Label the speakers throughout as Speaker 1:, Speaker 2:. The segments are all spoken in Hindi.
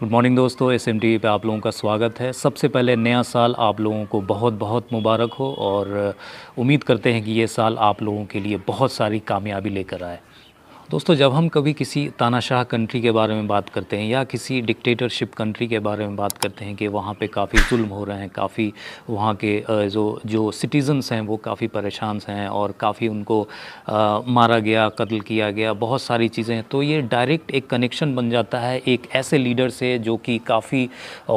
Speaker 1: गुड मॉर्निंग दोस्तों एस एम पे आप लोगों का स्वागत है सबसे पहले नया साल आप लोगों को बहुत बहुत मुबारक हो और उम्मीद करते हैं कि ये साल आप लोगों के लिए बहुत सारी कामयाबी लेकर आए दोस्तों जब हम कभी किसी तानाशाह कंट्री के बारे में बात करते हैं या किसी डिक्टेटरशिप कंट्री के बारे में बात करते हैं कि वहाँ पे काफ़ी जुल्म हो रहे हैं काफ़ी वहाँ के जो जो सिटीज़न्स हैं वो काफ़ी परेशान हैं और काफ़ी उनको आ, मारा गया कत्ल किया गया बहुत सारी चीज़ें हैं तो ये डायरेक्ट एक कनेक्शन बन जाता है एक ऐसे लीडर से जो कि काफ़ी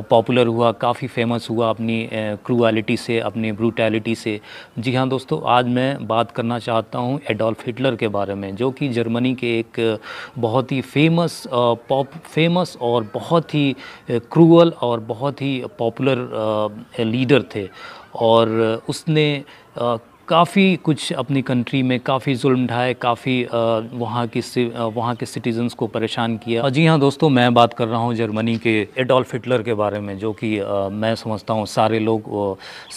Speaker 1: पॉपुलर हुआ काफ़ी फेमस हुआ अपनी क्रूअलिटी से अपनी ब्रूटैलिटी से जी हाँ दोस्तों आज मैं बात करना चाहता हूँ एडोल्फ हिटलर के बारे में जो कि जर्मनी के एक बहुत ही फेमस पॉप फेमस और बहुत ही क्रूअल और बहुत ही पॉपुलर लीडर थे और उसने काफ़ी कुछ अपनी कंट्री में काफ़ी जुल्म ढाए काफ़ी वहाँ की वहाँ के सिटीजन्स को परेशान किया जी हाँ दोस्तों मैं बात कर रहा हूँ जर्मनी के एडोल्फ हिटलर के बारे में जो कि मैं समझता हूँ सारे लोग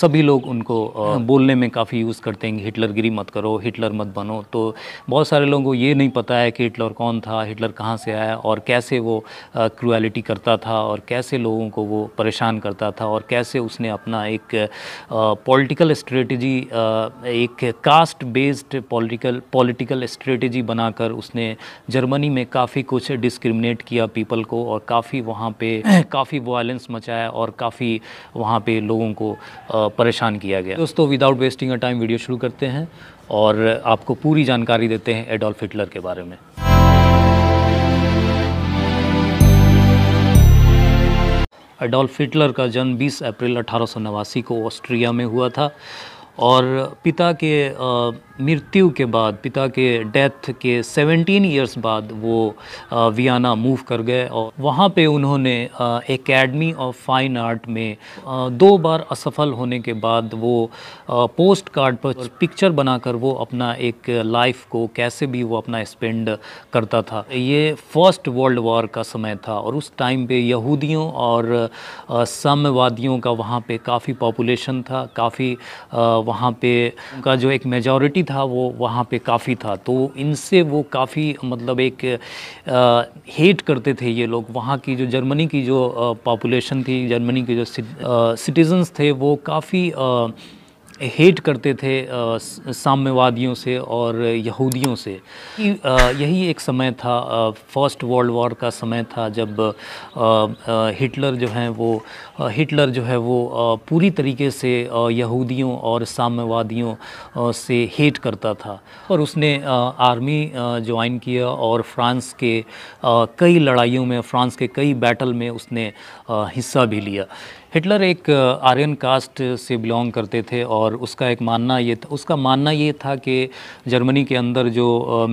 Speaker 1: सभी लोग उनको हाँ। बोलने में काफ़ी यूज़ करते हैं हिटलर गिरी मत करो हिटलर मत बनो तो बहुत सारे लोगों को ये नहीं पता है कि हिटलर कौन था हिटलर कहाँ से आया और कैसे वो क्रुअलिटी करता था और कैसे लोगों को वो परेशान करता था और कैसे उसने अपना एक पॉलिटिकल स्ट्रेटजी एक caste based political political strategy बनाकर उसने जर्मनी में काफ़ी कुछ डिस्क्रिमिनेट किया पीपल को और काफ़ी वहाँ पे काफ़ी वायलेंस मचाया और काफ़ी वहाँ पे लोगों को परेशान किया गया दोस्तों without wasting a time video शुरू करते हैं और आपको पूरी जानकारी देते हैं एडोल्फ हिटलर के बारे में एडोल्फ हिटलर का जन्म 20 अप्रैल अठारह को ऑस्ट्रिया में हुआ था और पिता के मृत्यु के बाद पिता के डेथ के 17 इयर्स बाद वो वियना मूव कर गए और वहाँ पे उन्होंने एकेडमी ऑफ फाइन आर्ट में दो बार असफल होने के बाद वो पोस्ट कार्ड पर पिक्चर बनाकर वो अपना एक लाइफ को कैसे भी वो अपना स्पेंड करता था ये फर्स्ट वर्ल्ड वॉर का समय था और उस टाइम पे यहूदियों और साम्यवादियों का वहाँ पे काफ़ी पॉपुलेशन था काफ़ी वहाँ पे का जो एक मेजॉरिटी था था वो वहाँ पे काफ़ी था तो इनसे वो काफ़ी मतलब एक आ, हेट करते थे ये लोग वहाँ की जो जर्मनी की जो पॉपुलेशन थी जर्मनी के जो सिटीज़न्स थे वो काफ़ी हेट करते थे साम्यवादियों से और यहूदियों से यही एक समय था फर्स्ट वर्ल्ड वॉर का समय था जब हिटलर जो हैं वो हिटलर जो है वो पूरी तरीके से यहूदियों और साम्यवादियों से हेट करता था और उसने आर्मी ज्वाइन किया और फ्रांस के कई लड़ाइयों में फ्रांस के कई बैटल में उसने हिस्सा भी लिया हिटलर एक आर्यन कास्ट से बिलोंग करते थे और उसका एक मानना ये था उसका मानना ये था कि जर्मनी के अंदर जो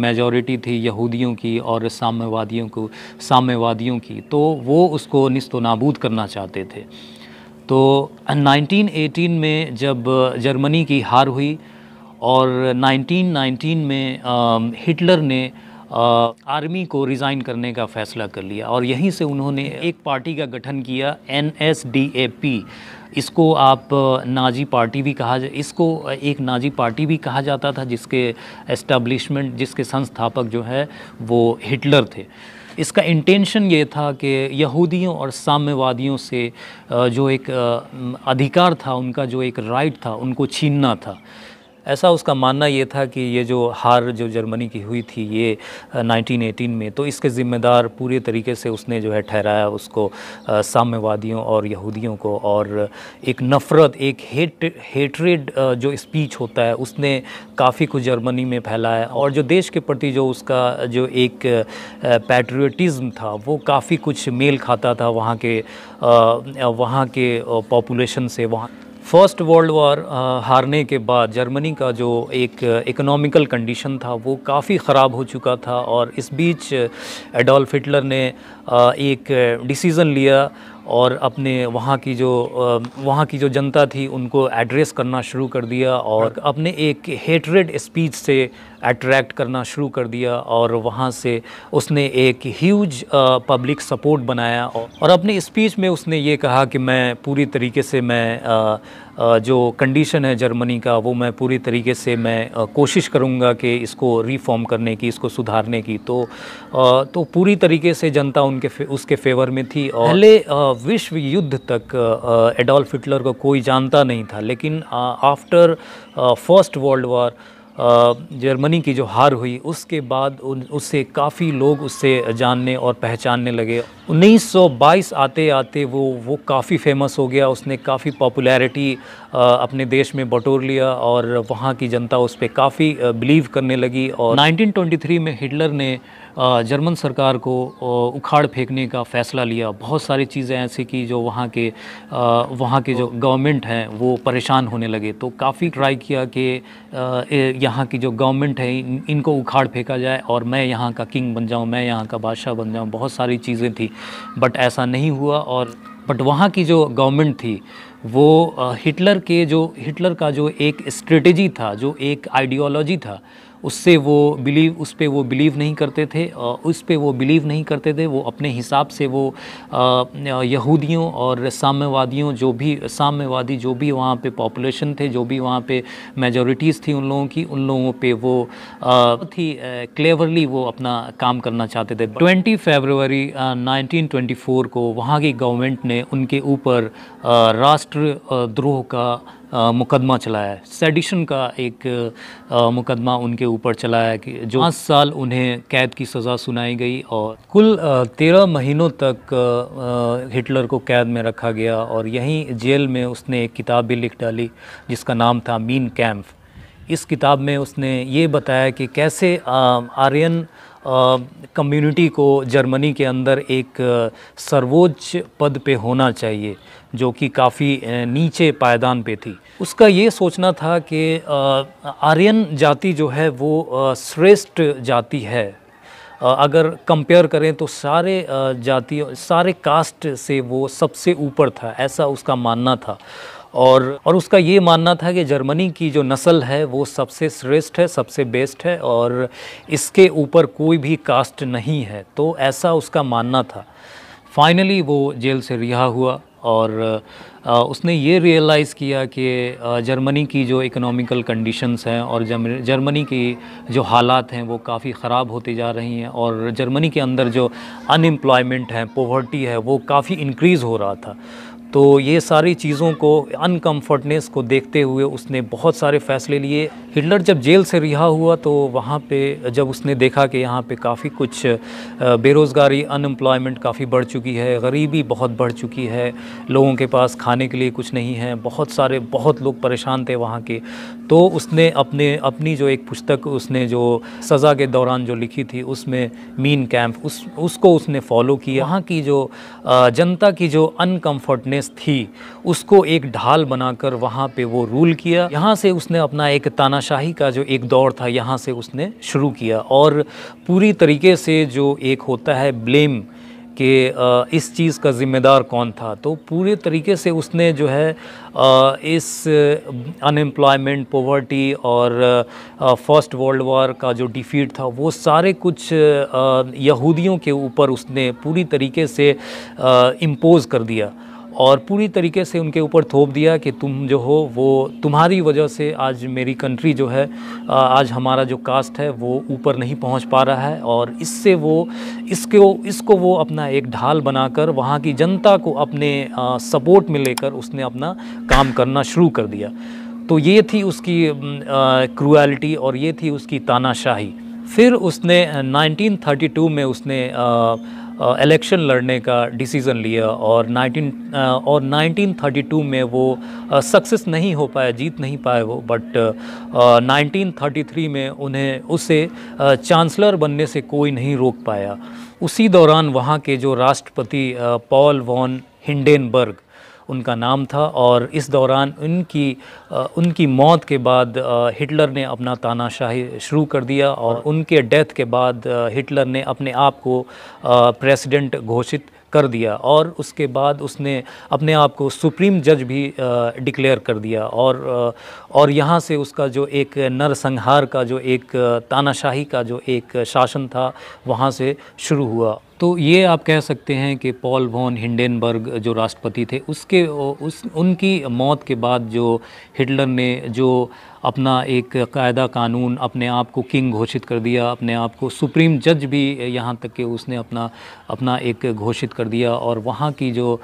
Speaker 1: मेजॉरिटी थी यहूदियों की और साम्यवादियों को साम्यवादियों की तो वो उसको नस्त नाबूद करना चाहते थे तो 1918 में जब जर्मनी की हार हुई और 1919 में हिटलर ने आर्मी को रिज़ाइन करने का फ़ैसला कर लिया और यहीं से उन्होंने एक पार्टी का गठन किया एन इसको आप नाजी पार्टी भी कहा जा इसको एक नाजी पार्टी भी कहा जाता था जिसके एस्टेब्लिशमेंट जिसके संस्थापक जो है वो हिटलर थे इसका इंटेंशन ये था कि यहूदियों और साम्यवादियों से जो एक अधिकार था उनका जो एक राइट था उनको छीनना था ऐसा उसका मानना ये था कि ये जो हार जो जर्मनी की हुई थी ये 1918 में तो इसके ज़िम्मेदार पूरे तरीके से उसने जो है ठहराया उसको साम्यवादियों और यहूदियों को और एक नफ़रत एक हेट हेटरेड जो स्पीच होता है उसने काफ़ी कुछ जर्मनी में फैलाया और जो देश के प्रति जो उसका जो एक पैट्रियटिज़म था वो काफ़ी कुछ मेल खाता था वहाँ के वहाँ के पॉपुलेशन से वहाँ फर्स्ट वर्ल्ड वॉर हारने के बाद जर्मनी का जो एक इकोनॉमिकल कंडीशन था वो काफ़ी ख़राब हो चुका था और इस बीच एडोल्फ हिटलर ने एक डिसीज़न लिया और अपने वहाँ की जो वहाँ की जो जनता थी उनको एड्रेस करना शुरू कर दिया और हाँ। अपने एक हेटरेड स्पीच से अट्रैक्ट करना शुरू कर दिया और वहाँ से उसने एक ह्यूज पब्लिक सपोर्ट बनाया और अपने स्पीच में उसने ये कहा कि मैं पूरी तरीके से मैं जो कंडीशन है जर्मनी का वो मैं पूरी तरीके से मैं कोशिश करूँगा कि इसको रिफॉर्म करने की इसको सुधारने की तो तो पूरी तरीके से जनता उनके उसके फेवर में थी और पहले विश्व युद्ध तक एडोल्फ हिटलर को कोई जानता नहीं था लेकिन after first world war Germany की जो हार हुई उसके बाद उन उससे काफ़ी लोग उससे जानने और पहचानने लगे 1922 आते आते वो वो काफ़ी फेमस हो गया उसने काफ़ी पॉपुलैरिटी अपने देश में बटोर लिया और वहाँ की जनता उस पर काफ़ी बिलीव करने लगी और 1923 में हिटलर ने जर्मन सरकार को उखाड़ फेंकने का फ़ैसला लिया बहुत सारी चीज़ें ऐसी की जो वहाँ के वहाँ के जो गवर्नमेंट हैं वो परेशान होने लगे तो काफ़ी ट्राई किया कि यहाँ की जो गवर्नमेंट है इनको उखाड़ फेंका जाए और मैं यहाँ का किंग बन जाऊँ मैं यहाँ का बादशाह बन जाऊँ बहुत सारी चीज़ें थी बट ऐसा नहीं हुआ और बट वहाँ की जो गवर्नमेंट थी वो हिटलर के जो हिटलर का जो एक स्ट्रेटजी था जो एक आइडियोलॉजी था उससे वो बिलीव उस पर वो बिलीव नहीं करते थे उस पर वो बिलीव नहीं करते थे वो अपने हिसाब से वो यहूदियों और साम्यवादियों जो भी साम्यवादी जो भी वहाँ पे पॉपुलेशन थे जो भी वहाँ पे मेजोरिटीज़ थी उन लोगों की उन लोगों पे वो बहुत ही क्लेवरली वो अपना काम करना चाहते थे ट्वेंटी फेबरवरी नाइनटीन को वहाँ की गवर्नमेंट ने उनके ऊपर राष्ट्र द्रोह का मुकदमा चलाया है सेडिशन का एक मुकदमा उनके ऊपर चलाया कि जो पाँच साल उन्हें कैद की सज़ा सुनाई गई और कुल तेरह महीनों तक हिटलर को कैद में रखा गया और यहीं जेल में उसने एक किताब भी लिख डाली जिसका नाम था मीन कैम्प इस किताब में उसने ये बताया कि कैसे आर्यन कम्युनिटी को जर्मनी के अंदर एक सर्वोच्च पद पे होना चाहिए जो कि काफ़ी नीचे पायदान पे थी उसका ये सोचना था कि आर्यन जाति जो है वो श्रेष्ठ जाति है अगर कंपेयर करें तो सारे जातियों सारे कास्ट से वो सबसे ऊपर था ऐसा उसका मानना था और और उसका ये मानना था कि जर्मनी की जो नस्ल है वो सबसे श्रेष्ठ है सबसे बेस्ट है और इसके ऊपर कोई भी कास्ट नहीं है तो ऐसा उसका मानना था फाइनली वो जेल से रिहा हुआ और उसने ये रियलाइज़ किया कि जर्मनी की जो इकोनॉमिकल कंडीशंस हैं और जर्मनी की जो हालात हैं वो काफ़ी ख़राब होती जा रही हैं और जर्मनी के अंदर जो अनएम्प्लॉयमेंट है पोवर्टी है वो काफ़ी इंक्रीज़ हो रहा था तो ये सारी चीज़ों को अनकम्फर्टनेस को देखते हुए उसने बहुत सारे फ़ैसले लिए हिटलर जब जेल से रिहा हुआ तो वहाँ पे जब उसने देखा कि यहाँ पे काफ़ी कुछ बेरोज़गारी अनएम्प्लॉयमेंट काफ़ी बढ़ चुकी है गरीबी बहुत बढ़ चुकी है लोगों के पास खाने के लिए कुछ नहीं है बहुत सारे बहुत लोग परेशान थे वहाँ के तो उसने अपने अपनी जो एक पुस्तक उसने जो सज़ा के दौरान जो लिखी थी उसमें मीन कैंप उस उसको उसने फॉलो किया वहाँ की जो जनता की जो अनकम्फर्टनेस प्रेस थी उसको एक ढाल बनाकर वहाँ पे वो रूल किया यहाँ से उसने अपना एक तानाशाही का जो एक दौर था यहाँ से उसने शुरू किया और पूरी तरीके से जो एक होता है ब्लेम कि इस चीज़ का ज़िम्मेदार कौन था तो पूरे तरीके से उसने जो है इस अनएम्प्लॉयमेंट पॉवर्टी और फर्स्ट वर्ल्ड वॉर का जो डिफ़ीट था वो सारे कुछ यहूदियों के ऊपर उसने पूरी तरीके से इम्पोज़ कर दिया और पूरी तरीके से उनके ऊपर थोप दिया कि तुम जो हो वो तुम्हारी वजह से आज मेरी कंट्री जो है आज हमारा जो कास्ट है वो ऊपर नहीं पहुंच पा रहा है और इससे वो इसके इसको वो अपना एक ढाल बनाकर वहाँ की जनता को अपने सपोर्ट में लेकर उसने अपना काम करना शुरू कर दिया तो ये थी उसकी क्रुअलिटी और ये थी उसकी तानाशाही फिर उसने 1932 में उसने आ, इलेक्शन लड़ने का डिसीज़न लिया और 19 और 1932 में वो सक्सेस नहीं हो पाया जीत नहीं पाए वो बट 1933 में उन्हें उसे चांसलर बनने से कोई नहीं रोक पाया उसी दौरान वहाँ के जो राष्ट्रपति पॉल वॉन हिंडेनबर्ग उनका नाम था और इस दौरान उनकी उनकी मौत के बाद हिटलर ने अपना तानाशाही शुरू कर दिया और उनके डेथ के बाद हिटलर ने अपने आप को प्रेसिडेंट घोषित कर दिया और उसके बाद उसने अपने आप को सुप्रीम जज भी डिक्लेयर कर दिया और और यहाँ से उसका जो एक नरसंहार का जो एक तानाशाही का जो एक शासन था वहाँ से शुरू हुआ तो ये आप कह सकते हैं कि पॉल वॉन हिंडेनबर्ग जो राष्ट्रपति थे उसके उस उनकी मौत के बाद जो हिटलर ने जो अपना एक कायदा कानून अपने आप को किंग घोषित कर दिया अपने आप को सुप्रीम जज भी यहाँ तक कि उसने अपना अपना एक घोषित कर दिया और वहाँ की जो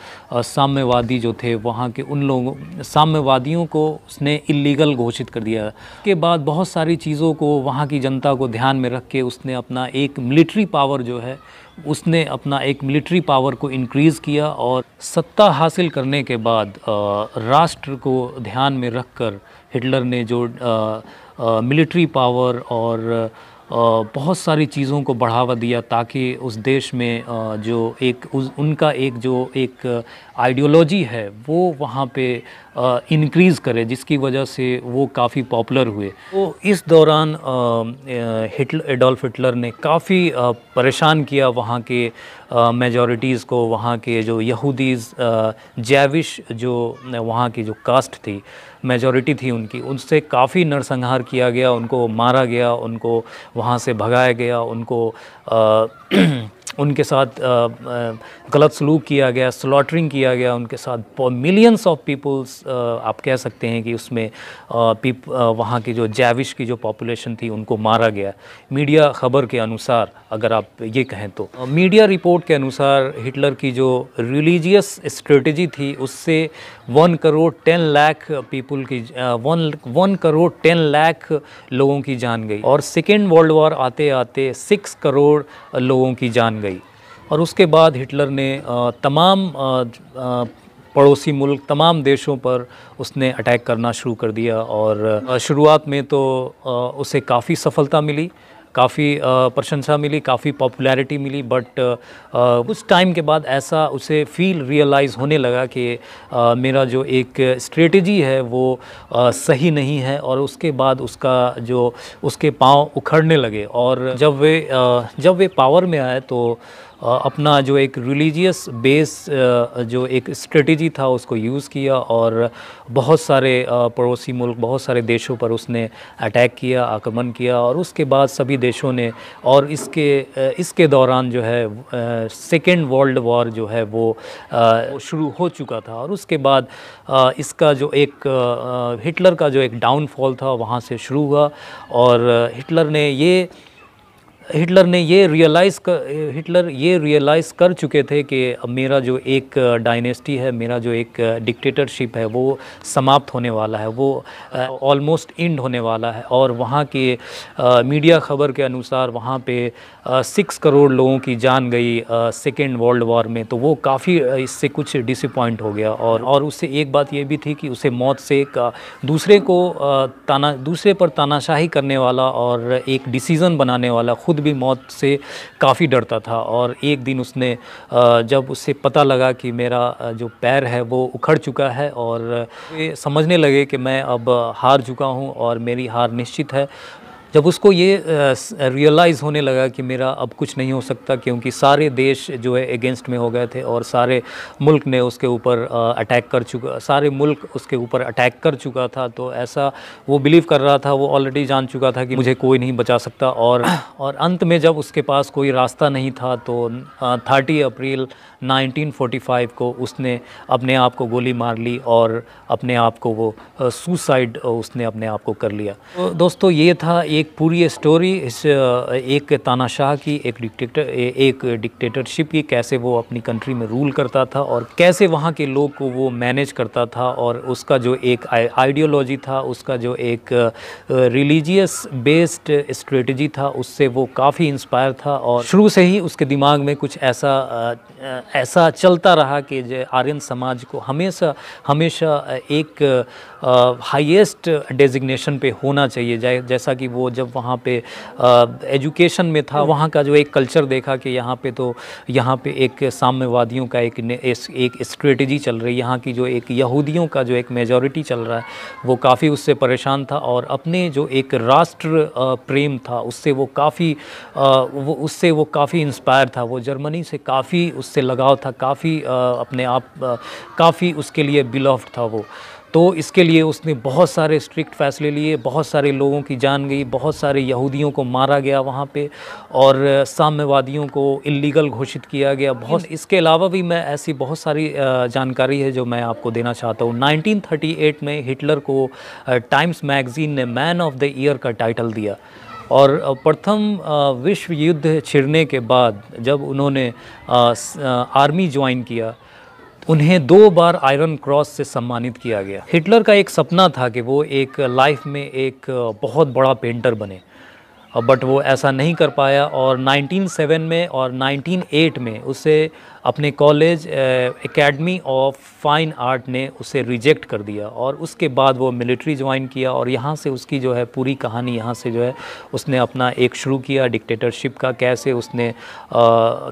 Speaker 1: साम्यवादी जो थे वहाँ के उन लोगों साम्यवादियों को उसने इलीगल घोषित कर दिया के बाद बहुत सारी चीज़ों को वहाँ की जनता को ध्यान में रख के उसने अपना एक मिलिट्री पावर जो है उसने अपना एक मिलिट्री पावर को इंक्रीज़ किया और सत्ता हासिल करने के बाद राष्ट्र को ध्यान में रख कर हिटलर ने जो मिलिट्री पावर और बहुत सारी चीज़ों को बढ़ावा दिया ताकि उस देश में जो एक उस उनका एक जो एक आइडियोलॉजी है वो वहाँ पे इनक्रीज़ करे जिसकी वजह से वो काफ़ी पॉपुलर हुए तो इस दौरान हिटलर एडोल्फ हिटलर ने काफ़ी परेशान किया वहाँ के मेजॉरिटीज़ को वहाँ के जो यहूदीज़ जैविश जो वहाँ की जो कास्ट थी मेजॉरिटी थी उनकी उनसे काफ़ी नरसंहार किया गया उनको मारा गया उनको वहाँ से भगाया गया उनको आ, उनके साथ गलत सलूक किया गया स्लॉटरिंग किया गया उनके साथ मिलियंस ऑफ पीपल्स आप कह सकते हैं कि उसमें पीप वहाँ की जो जैविश की जो पॉपुलेशन थी उनको मारा गया मीडिया खबर के अनुसार अगर आप ये कहें तो मीडिया रिपोर्ट के अनुसार हिटलर की जो रिलीजियस स्ट्रेटजी थी उससे one crore ten lakh people की one one crore ten lakh लोगों की जान गई और सेकेंड वर्ल्ड वॉर आते आते सिक्स करोड़ लोगों की जान गई और उसके बाद हिटलर ने तमाम पड़ोसी मुल्क तमाम देशों पर उसने अटैक करना शुरू कर दिया और शुरुआत में तो उसे काफ़ी सफलता मिली काफ़ी प्रशंसा मिली काफ़ी पॉपुलैरिटी मिली बट उस टाइम के बाद ऐसा उसे फील रियलाइज़ होने लगा कि मेरा जो एक स्ट्रेटजी है वो सही नहीं है और उसके बाद उसका जो उसके पांव उखड़ने लगे और जब वे जब वे पावर में आए तो अपना जो एक रिलीजियस बेस जो एक स्ट्रेटजी था उसको यूज़ किया और बहुत सारे पड़ोसी मुल्क बहुत सारे देशों पर उसने अटैक किया आक्रमण किया और उसके बाद सभी देशों ने और इसके इसके दौरान जो है सेकेंड वर्ल्ड वॉर जो है वो शुरू हो चुका था और उसके बाद इसका जो एक हिटलर का जो एक डाउनफॉल था वहाँ से शुरू हुआ और हिटलर ने ये हिटलर ने ये रियलाइज़ कर हिटलर ये रियलाइज़ कर चुके थे कि मेरा जो एक डायनेस्टी है मेरा जो एक डिक्टेटरशिप है वो समाप्त होने वाला है वो ऑलमोस्ट इंड होने वाला है और वहाँ के मीडिया मीडिया खबर के अनुसार वहाँ पे सिक्स करोड़ लोगों की जान गई सेकेंड वर्ल्ड वॉर में तो वो काफ़ी इससे कुछ डिसपॉइंट हो गया और और उससे एक बात ये भी थी कि उसे मौत से एक दूसरे को ताना दूसरे पर तानाशाही करने वाला और एक डिसीज़न बनाने वाला खुद खुद भी मौत से काफ़ी डरता था और एक दिन उसने जब उससे पता लगा कि मेरा जो पैर है वो उखड़ चुका है और समझने लगे कि मैं अब हार चुका हूँ और मेरी हार निश्चित है जब उसको ये रियलाइज़ होने लगा कि मेरा अब कुछ नहीं हो सकता क्योंकि सारे देश जो है अगेंस्ट में हो गए थे और सारे मुल्क ने उसके ऊपर अटैक कर चुका सारे मुल्क उसके ऊपर अटैक कर चुका था तो ऐसा वो बिलीव कर रहा था वो ऑलरेडी जान चुका था कि मुझे कोई नहीं बचा सकता और और अंत में जब उसके पास कोई रास्ता नहीं था तो थर्टी अप्रैल 1945 को उसने अपने आप को गोली मार ली और अपने आप को वो सुसाइड उसने अपने आप को कर लिया तो दोस्तों ये था एक एक पूरी स्टोरी इस एक तानाशाह की एक डिक्टेटर एक डिक्टेटरशिप की कैसे वो अपनी कंट्री में रूल करता था और कैसे वहाँ के लोग को वो मैनेज करता था और उसका जो एक आइडियोलॉजी था उसका जो एक रिलीजियस बेस्ड स्ट्रेटजी था उससे वो काफ़ी इंस्पायर था और शुरू से ही उसके दिमाग में कुछ ऐसा ऐसा चलता रहा कि आर्यन समाज को हमेशा हमेशा एक हाइएस्ट डेजिग्नेशन पे होना चाहिए जैसा कि वो जब वहाँ पे एजुकेशन में था वहाँ का जो एक कल्चर देखा कि यहाँ पे तो यहाँ पे एक साम्यवादियों का एक एक स्ट्रेटजी चल रही है यहाँ की जो एक यहूदियों का जो एक मेजॉरिटी चल रहा है वो काफ़ी उससे परेशान था और अपने जो एक राष्ट्र प्रेम था उससे वो काफ़ी वो उससे वो काफ़ी इंस्पायर था वो जर्मनी से काफ़ी उससे लगाव था काफ़ी अपने आप काफ़ी उसके लिए बिलॉफ्ड था वो तो इसके लिए उसने बहुत सारे स्ट्रिक्ट फैसले लिए बहुत सारे लोगों की जान गई बहुत सारे यहूदियों को मारा गया वहाँ पे और साम्यवादियों को इलीगल घोषित किया गया बहुत हम्म। इसके अलावा भी मैं ऐसी बहुत सारी जानकारी है जो मैं आपको देना चाहता हूँ 1938 में हिटलर को टाइम्स मैगज़ीन ने मैन ऑफ द ईयर का टाइटल दिया और प्रथम विश्व युद्ध छिड़ने के बाद जब उन्होंने आर्मी ज्वाइन किया उन्हें दो बार आयरन क्रॉस से सम्मानित किया गया हिटलर का एक सपना था कि वो एक लाइफ में एक बहुत बड़ा पेंटर बने बट वो ऐसा नहीं कर पाया और 1907 में और 1908 में उसे अपने college academy of fine art ने उसे रिजेक्ट कर दिया और उसके बाद वो मिलिट्री ज्वाइन किया और यहाँ से उसकी जो है पूरी कहानी यहाँ से जो है उसने अपना एक शुरू किया डिक्टेटरशिप का कैसे उसने आ,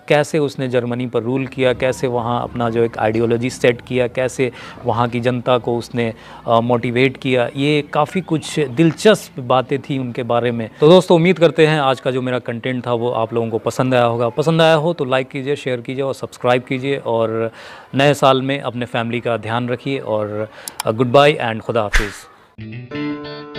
Speaker 1: कैसे उसने जर्मनी पर रूल किया कैसे वहाँ अपना जो एक आइडियोलॉजी सेट किया कैसे वहाँ की जनता को उसने मोटिवेट किया ये काफ़ी कुछ दिलचस्प बातें थी उनके बारे में तो दोस्तों उम्मीद करते हैं आज का जो मेरा कंटेंट था वो आप लोगों को पसंद आया होगा पसंद आया हो तो लाइक कीजिए शेयर कीजिए और सब्सक्राइब सब्सक्राइब कीजिए और नए साल में अपने फैमिली का ध्यान रखिए और गुड बाय एंड खुदा हाफिज़